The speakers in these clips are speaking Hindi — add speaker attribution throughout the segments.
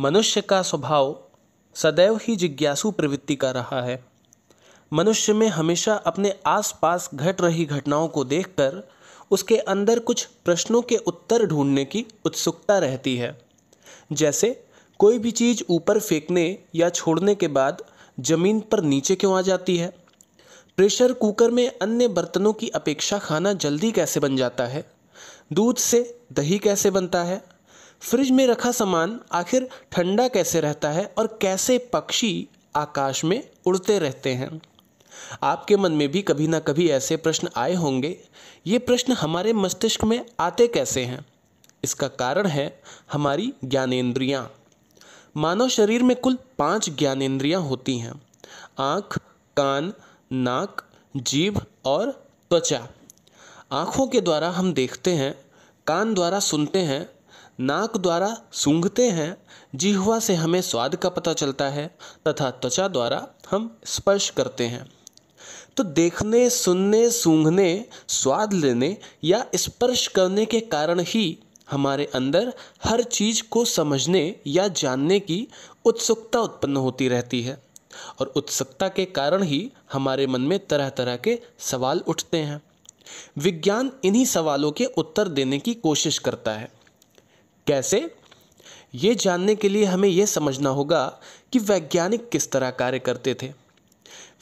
Speaker 1: मनुष्य का स्वभाव सदैव ही जिज्ञासु प्रवृत्ति का रहा है मनुष्य में हमेशा अपने आसपास घट रही घटनाओं को देखकर उसके अंदर कुछ प्रश्नों के उत्तर ढूंढने की उत्सुकता रहती है जैसे कोई भी चीज़ ऊपर फेंकने या छोड़ने के बाद ज़मीन पर नीचे क्यों आ जाती है प्रेशर कुकर में अन्य बर्तनों की अपेक्षा खाना जल्दी कैसे बन जाता है दूध से दही कैसे बनता है फ्रिज में रखा सामान आखिर ठंडा कैसे रहता है और कैसे पक्षी आकाश में उड़ते रहते हैं आपके मन में भी कभी ना कभी ऐसे प्रश्न आए होंगे ये प्रश्न हमारे मस्तिष्क में आते कैसे हैं इसका कारण है हमारी ज्ञानेन्द्रियाँ मानव शरीर में कुल पाँच ज्ञानेन्द्रियाँ होती हैं आँख कान नाक जीभ और त्वचा आँखों के द्वारा हम देखते हैं कान द्वारा सुनते हैं नाक द्वारा सूंघते हैं जिहवा से हमें स्वाद का पता चलता है तथा त्वचा द्वारा हम स्पर्श करते हैं तो देखने सुनने सूंघने स्वाद लेने या स्पर्श करने के कारण ही हमारे अंदर हर चीज़ को समझने या जानने की उत्सुकता उत्पन्न होती रहती है और उत्सुकता के कारण ही हमारे मन में तरह तरह के सवाल उठते हैं विज्ञान इन्हीं सवालों के उत्तर देने की कोशिश करता है कैसे ये जानने के लिए हमें यह समझना होगा कि वैज्ञानिक किस तरह कार्य करते थे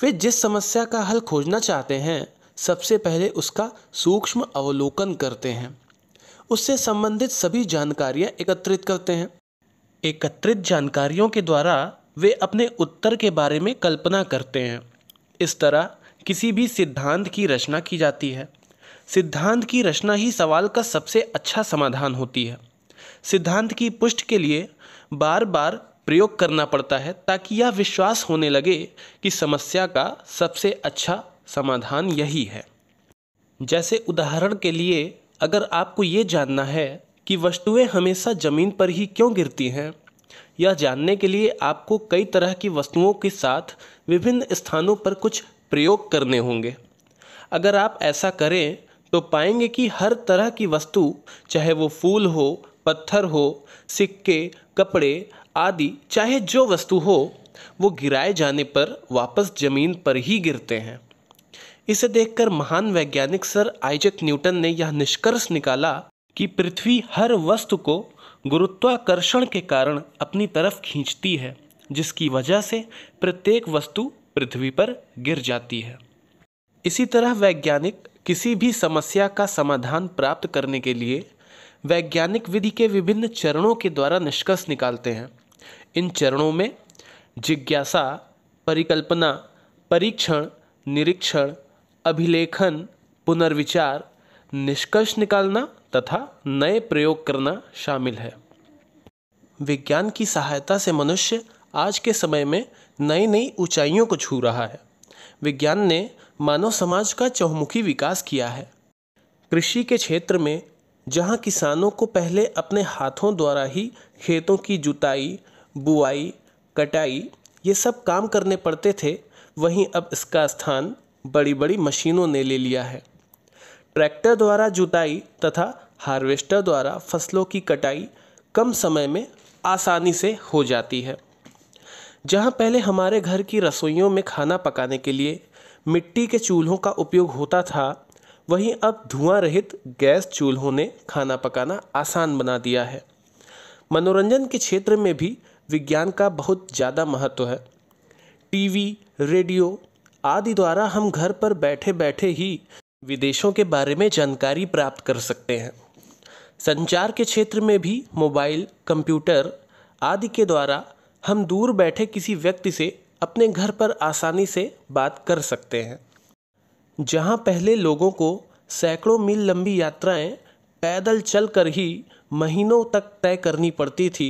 Speaker 1: वे जिस समस्या का हल खोजना चाहते हैं सबसे पहले उसका सूक्ष्म अवलोकन करते हैं उससे संबंधित सभी जानकारियाँ एकत्रित करते हैं एकत्रित जानकारियों के द्वारा वे अपने उत्तर के बारे में कल्पना करते हैं इस तरह किसी भी सिद्धांत की रचना की जाती है सिद्धांत की रचना ही सवाल का सबसे अच्छा समाधान होती है सिद्धांत की पुष्टि के लिए बार बार प्रयोग करना पड़ता है ताकि यह विश्वास होने लगे कि समस्या का सबसे अच्छा समाधान यही है जैसे उदाहरण के लिए अगर आपको ये जानना है कि वस्तुएं हमेशा ज़मीन पर ही क्यों गिरती हैं यह जानने के लिए आपको कई तरह की वस्तुओं के साथ विभिन्न स्थानों पर कुछ प्रयोग करने होंगे अगर आप ऐसा करें तो पाएंगे कि हर तरह की वस्तु चाहे वो फूल हो पत्थर हो सिक्के कपड़े आदि चाहे जो वस्तु हो वो गिराए जाने पर वापस ज़मीन पर ही गिरते हैं इसे देखकर महान वैज्ञानिक सर आइजक न्यूटन ने यह निष्कर्ष निकाला कि पृथ्वी हर वस्तु को गुरुत्वाकर्षण के कारण अपनी तरफ खींचती है जिसकी वजह से प्रत्येक वस्तु पृथ्वी पर गिर जाती है इसी तरह वैज्ञानिक किसी भी समस्या का समाधान प्राप्त करने के लिए वैज्ञानिक विधि के विभिन्न चरणों के द्वारा निष्कर्ष निकालते हैं इन चरणों में जिज्ञासा परिकल्पना परीक्षण निरीक्षण अभिलेखन पुनर्विचार निष्कर्ष निकालना तथा नए प्रयोग करना शामिल है विज्ञान की सहायता से मनुष्य आज के समय में नई नई ऊंचाइयों को छू रहा है विज्ञान ने मानव समाज का चौमुखी विकास किया है कृषि के क्षेत्र में जहां किसानों को पहले अपने हाथों द्वारा ही खेतों की जुताई बुआई कटाई ये सब काम करने पड़ते थे वहीं अब इसका स्थान बड़ी बड़ी मशीनों ने ले लिया है ट्रैक्टर द्वारा जुताई तथा हार्वेस्टर द्वारा फसलों की कटाई कम समय में आसानी से हो जाती है जहाँ पहले हमारे घर की रसोइयों में खाना पकाने के लिए मिट्टी के चूल्हों का उपयोग होता था वहीं अब धुआं रहित गैस चूल्हों ने खाना पकाना आसान बना दिया है मनोरंजन के क्षेत्र में भी विज्ञान का बहुत ज़्यादा महत्व है टीवी, रेडियो आदि द्वारा हम घर पर बैठे बैठे ही विदेशों के बारे में जानकारी प्राप्त कर सकते हैं संचार के क्षेत्र में भी मोबाइल कंप्यूटर आदि के द्वारा हम दूर बैठे किसी व्यक्ति से अपने घर पर आसानी से बात कर सकते हैं जहाँ पहले लोगों को सैकड़ों मील लंबी यात्राएं पैदल चलकर ही महीनों तक तय करनी पड़ती थी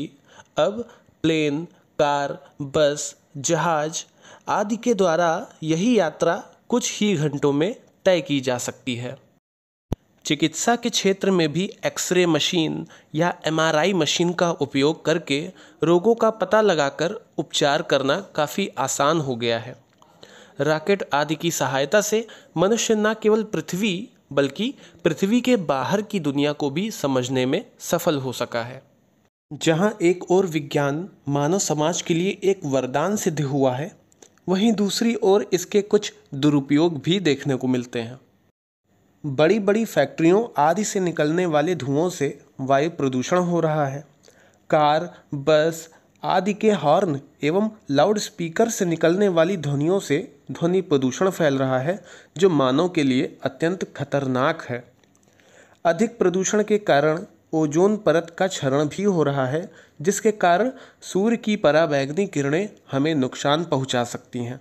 Speaker 1: अब प्लेन कार बस जहाज आदि के द्वारा यही यात्रा कुछ ही घंटों में तय की जा सकती है चिकित्सा के क्षेत्र में भी एक्सरे मशीन या एमआरआई मशीन का उपयोग करके रोगों का पता लगाकर उपचार करना काफ़ी आसान हो गया है रॉकेट आदि की सहायता से मनुष्य न केवल पृथ्वी बल्कि पृथ्वी के बाहर की दुनिया को भी समझने में सफल हो सका है जहाँ एक और विज्ञान मानव समाज के लिए एक वरदान सिद्ध हुआ है वहीं दूसरी ओर इसके कुछ दुरुपयोग भी देखने को मिलते हैं बड़ी बड़ी फैक्ट्रियों आदि से निकलने वाले धुओं से वायु प्रदूषण हो रहा है कार बस आदि के हॉर्न एवं लाउड स्पीकर से निकलने वाली ध्वनियों से ध्वनि प्रदूषण फैल रहा है जो मानव के लिए अत्यंत खतरनाक है अधिक प्रदूषण के कारण ओजोन परत का क्षरण भी हो रहा है जिसके कारण सूर्य की पराबैगनी किरणें हमें नुकसान पहुंचा सकती हैं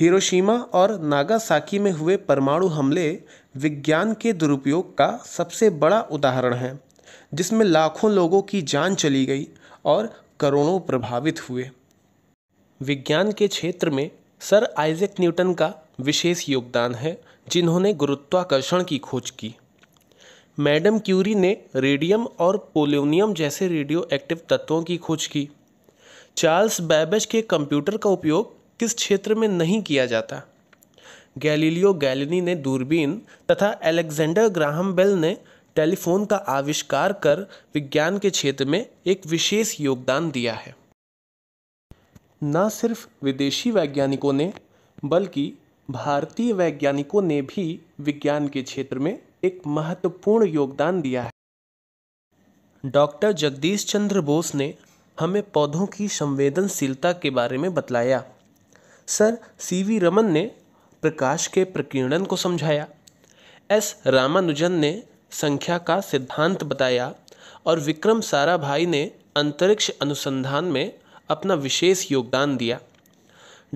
Speaker 1: हिरोशिमा और नागासाकी में हुए परमाणु हमले विज्ञान के दुरुपयोग का सबसे बड़ा उदाहरण है जिसमें लाखों लोगों की जान चली गई और करोड़ों प्रभावित हुए विज्ञान के क्षेत्र में सर आइजेक न्यूटन का विशेष योगदान है जिन्होंने गुरुत्वाकर्षण की खोज की मैडम क्यूरी ने रेडियम और पोलोनियम जैसे रेडियो एक्टिव तत्वों की खोज की चार्ल्स बैबेज के कंप्यूटर का उपयोग किस क्षेत्र में नहीं किया जाता गैलीलियो गैलिनी ने दूरबीन तथा अलेक्जेंडर ग्राहम बेल ने टेलीफोन का आविष्कार कर विज्ञान के क्षेत्र में एक विशेष योगदान दिया है न सिर्फ विदेशी वैज्ञानिकों ने बल्कि भारतीय वैज्ञानिकों ने भी विज्ञान के क्षेत्र में एक महत्वपूर्ण योगदान दिया है डॉक्टर जगदीश चंद्र बोस ने हमें पौधों की संवेदनशीलता के बारे में बतलाया सर सी वी रमन ने प्रकाश के प्रकीर्णन को समझाया एस रामानुजन ने संख्या का सिद्धांत बताया और विक्रम साराभाई ने अंतरिक्ष अनुसंधान में अपना विशेष योगदान दिया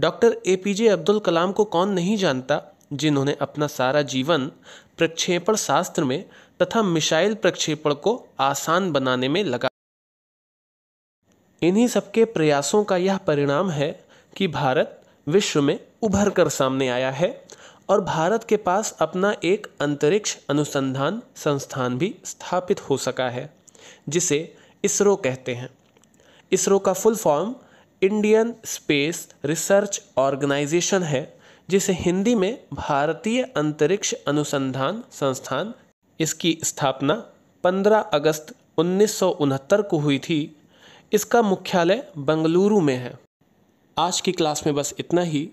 Speaker 1: doctor A P J Abdul Kalam को कौन नहीं जानता जिन्होंने अपना सारा जीवन प्रक्षेपण शास्त्र में तथा मिसाइल प्रक्षेपण को आसान बनाने में लगा इन्हीं सबके प्रयासों का यह परिणाम है कि भारत विश्व में उभर कर सामने आया है और भारत के पास अपना एक अंतरिक्ष अनुसंधान संस्थान भी स्थापित हो सका है जिसे इसरो कहते हैं इसरो का full form Indian Space Research Organisation है जिसे हिंदी में भारतीय अंतरिक्ष अनुसंधान संस्थान इसकी स्थापना 15 अगस्त उन्नीस को हुई थी इसका मुख्यालय बंगलुरु में है आज की क्लास में बस इतना ही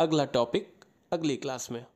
Speaker 1: अगला टॉपिक अगली क्लास में